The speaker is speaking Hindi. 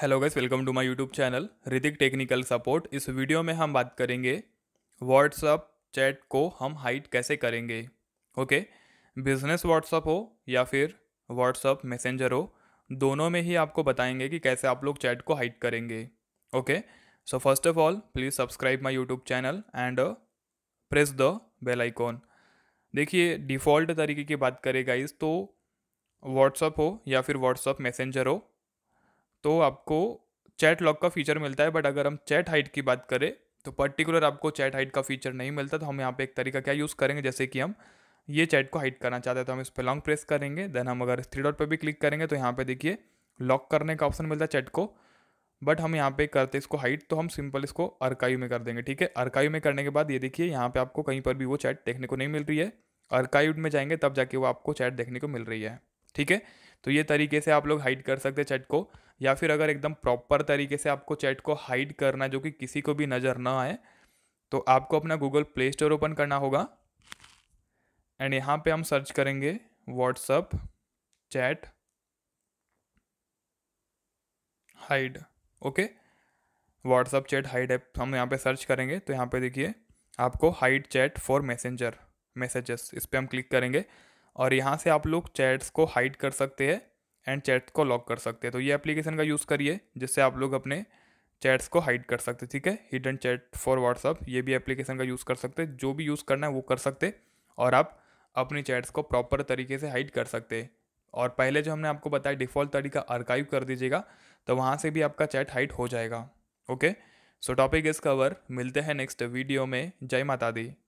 hello guys welcome to my YouTube channel Hrithik technical support इस वीडियो में हम बात करेंगे व्हाट्सअप चैट को हम हाइड कैसे करेंगे ओके बिजनेस व्हाट्सअप हो या फिर व्हाट्सअप मैसेंजर हो दोनों में ही आपको बताएंगे कि कैसे आप लोग चैट को हाइड करेंगे okay so first of all please subscribe my YouTube channel and press the bell icon देखिए डिफ़ॉल्ट तरीके की बात करेगा इस तो व्हाट्सअप हो या फिर व्हाट्सअप मैसेंजर हो तो आपको चैट लॉक का फीचर मिलता है बट अगर हम चैट हाइट की बात करें तो पर्टिकुलर आपको चैट हाइट का फीचर नहीं मिलता तो हम यहाँ पे एक तरीका क्या यूज़ करेंगे जैसे कि हम ये चैट को हाइट करना चाहते हैं तो हम इस पर लॉन्ग प्रेस करेंगे देन हम अगर थ्री डॉट पर भी क्लिक करेंगे तो यहाँ पे देखिए लॉक करने का ऑप्शन मिलता है चैट को बट हम यहाँ पे करते इसको हाइट तो हम सिंपल इसको अर्काइव में कर देंगे ठीक है अर्काइव में करने के बाद ये देखिए यहाँ पे आपको कहीं पर भी वो चैट देखने को नहीं मिल रही है अर्काइव में जाएंगे तब जाके वो आपको चैट देखने को मिल रही है ठीक है तो ये तरीके से आप लोग हाइड कर सकते हैं चैट को या फिर अगर एकदम प्रॉपर तरीके से आपको चैट को हाइड करना जो कि किसी को भी नज़र ना आए तो आपको अपना गूगल प्ले स्टोर ओपन करना होगा एंड यहाँ पे हम सर्च करेंगे WhatsApp chat hide okay WhatsApp chat hide app हम यहाँ पे सर्च करेंगे तो यहाँ पे देखिए आपको hide chat for messenger messages इस पर हम क्लिक करेंगे और यहाँ से आप लोग चैट्स को हाइड कर सकते हैं एंड चैट्स को लॉक कर सकते हैं तो ये एप्लीकेशन का यूज़ करिए जिससे आप लोग अपने चैट्स को हाइड कर सकते ठीक है हिडन चैट फॉर व्हाट्सअप ये भी एप्लीकेशन का यूज़ कर सकते जो भी यूज़ करना है वो कर सकते और आप अपनी चैट्स को प्रॉपर तरीके से हाइड कर सकते और पहले जो हमने आपको बताया डिफ़ॉल्ट तरीका अर्काइव कर दीजिएगा तो वहाँ से भी आपका चैट हाइट हो जाएगा ओके सो टॉपिक इस कवर मिलते हैं नेक्स्ट वीडियो में जय माता दी